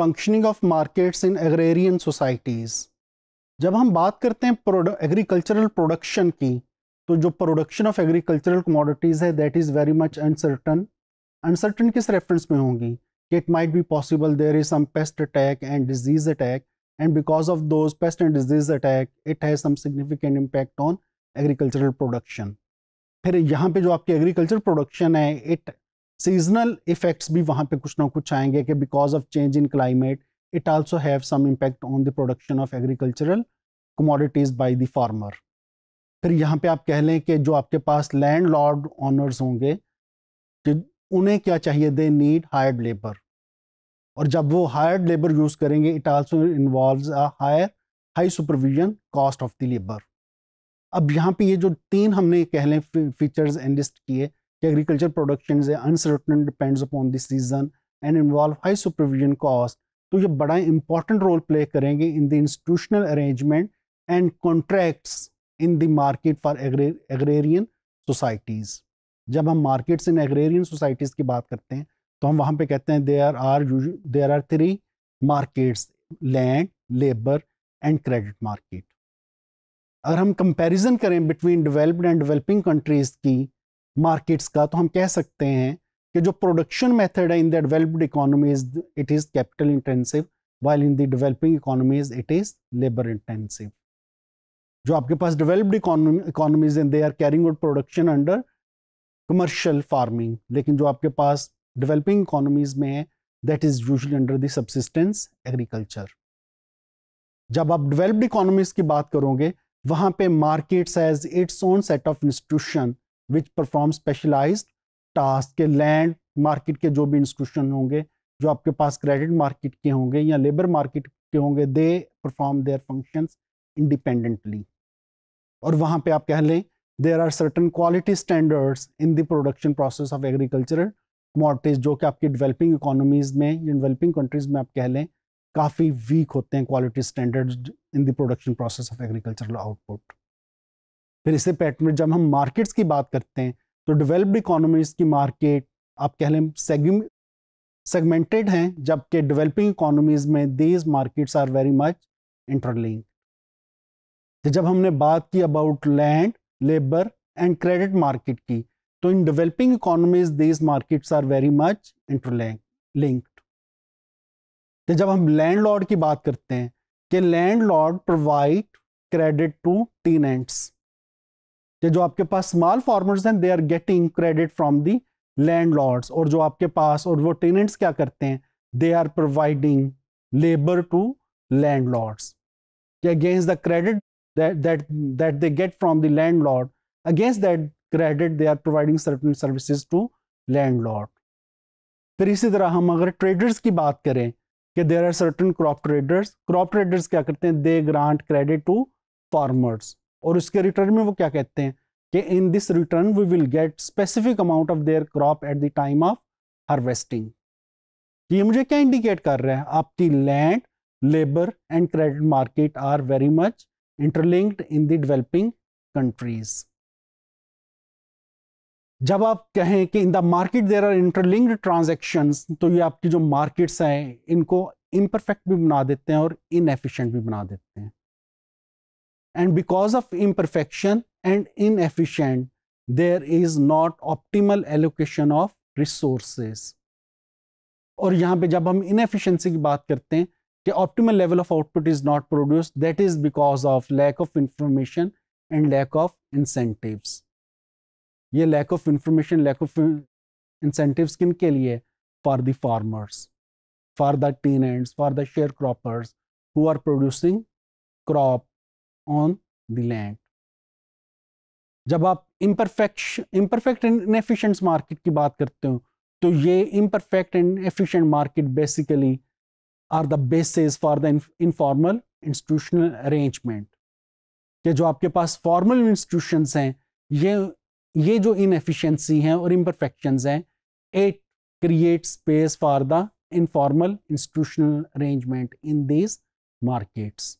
Functioning of markets in agrarian societies जब हम बात करते हैं एग्रीकल्चरल प्रोडक्शन की तो जो प्रोडक्शन ऑफ एग्रीकल्चरल कमोडिटीज़ है that is very much uncertain uncertain किस रेफरेंस में होंगी कि it might be possible there is some pest attack and disease attack and because of those pest and disease attack it has some significant impact on agricultural production फिर यहाँ पे जो आपकी agriculture production है it seasonal effects भी वहाँ पे कुछ ना कुछ आएंगे कि बिकॉज ऑफ change in climate it also have some impact on the production of agricultural commodities by the farmer फिर यहाँ पे आप कह लें कि जो आपके पास लैंड लॉर्ड ऑनर्स होंगे कि उन्हें क्या चाहिए दे नीड हायर्ड लेबर और जब वो हायर्ड लेबर यूज़ करेंगे it also involve a higher high supervision cost of the labour अब यहाँ पे ये जो तीन हमने कह लें फीचर्स एनलिस्ट किए agriculture production is uncertain depends upon the season and involve high supervision cost तो ये बड़ा इंपॉर्टेंट रोल प्ले करेंगे in the institutional arrangement and contracts in the market for agrarian societies जब हम मार्केट्स इन एग्रेरियन सोसाइटीज़ की बात करते हैं तो हम वहाँ पे कहते हैं there are there are three markets land labour and credit market अगर हम कंपैरिजन करें between developed and developing countries की मार्केट्स का तो हम कह सकते हैं कि जो प्रोडक्शन मेथड है in the developed economies it is capital intensive while in the developing economies it is labour intensive जो आपके पास developed economies and they are carrying out production under commercial farming लेकिन जो आपके पास डेवलपिंग इकोनॉमीज में है that is usually under the subsistence agriculture जब आप डेवलप्ड इकोनॉमीज की बात करोगे वहाँ पे markets has its own set of institution which perform specialize task के लैंड मार्केट के जो भी इंस्टीट्यूशन होंगे जो आपके पास क्रेडिट मार्केट के होंगे या लेबर मार्केट के होंगे they perform their functions independently और वहाँ पे आप कह लें there are certain quality standards in the production process of agricultural commodities जो कि आपकी डेवलपिंग इकोनॉमीज़ में या डेवलपिंग कंट्रीज़ में आप कह लें काफ़ी वीक होते हैं quality standards in the production process of agricultural output फिर इसे पैटर्न में जब हम मार्केट्स की बात करते हैं तो डेवलप्ड इकोनॉमीज़ की मार्केट आप कह लें सेगमेंटेड हैं जबकि डेवलपिंग इकोनॉमीज़ में these markets are very much interlink तो जब हमने बात की about land labour and credit market की तो in developing economies these markets are very much interlink linked तो जब हम लैंड लॉर्ड की बात करते हैं कि landlord provide credit to tenants कि जो आपके पास स्मॉल फार्मर्स हैं they are getting credit from the land और जो आपके पास और वो टेनेंट्स क्या करते हैं they are providing labour to landlords against the credit they get from the landlord against that credit they are providing certain certain to landlord फिर इसी तरह हम अगर ट्रेडर्स की बात करें कि there are certain crop traders crop traders क्या करते हैं they grant credit to farmers और उसके रिटर्न में वो क्या कहते हैं कि in this return we will get specific amount of their crop at the time of harvesting ये मुझे क्या इंडिकेट कर रहा है आपकी land labour and credit market are very much interlinked in the developing countries जब आप कहें कि इन the market there are interlinked transactions तो ये आपकी जो मार्केट्स हैं इनको इम्परफेक्ट भी बना देते हैं और इनएफिशेंट भी बना देते हैं and because of imperfection and inefficient, there is not optimal allocation of resources. और यहाँ पे जब हम इनएफिशिएंसी की बात करते हैं कि optimal level of output is not produce that is because of lack of information and lack of incentives ये lack of information lack of incentives किन के लिए for the farmers for the teen and for the sharecroppers who are producing crop on the land जब आप imperfect imperfect and efficient market की बात करते हो तो ये imperfect and efficient market basically are the basis for the informal institutional arrangement के जो आपके पास फॉर्मल इंस्टीट्यूशंस हैं ये ये जो इनएफिशिएंसी हैं और इम्परफेक्शंस हैं it create space for the informal institutional arrangement in these markets